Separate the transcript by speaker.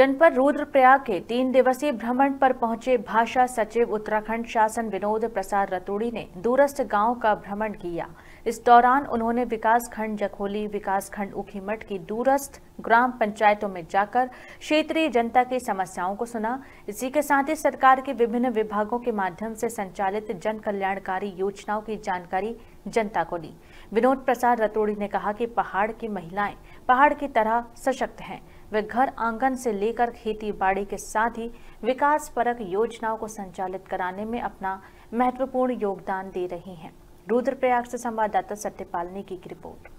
Speaker 1: जनपद रुद्रप्रयाग के तीन दिवसीय भ्रमण पर पहुंचे भाषा सचिव उत्तराखंड शासन विनोद प्रसाद रतूड़ी ने दूरस्थ गांव का भ्रमण किया इस दौरान उन्होंने विकास खंड जखोली विकास खंड उखीमठ की दूरस्थ ग्राम पंचायतों में जाकर क्षेत्रीय जनता की समस्याओं को सुना इसी के साथ ही सरकार के विभिन्न विभागों के माध्यम से संचालित जन कल्याणकारी योजनाओं की जानकारी जनता को दी विनोद प्रसाद रतोड़ी ने कहा कि पहाड़ की महिलाएं पहाड़ की तरह सशक्त हैं वे घर आंगन से लेकर खेती बाड़ी के साथ ही विकास परक योजनाओं को संचालित कराने में अपना महत्वपूर्ण योगदान दे रही हैं रुद्रप्रयाग से संवाददाता सत्यपाल ने की रिपोर्ट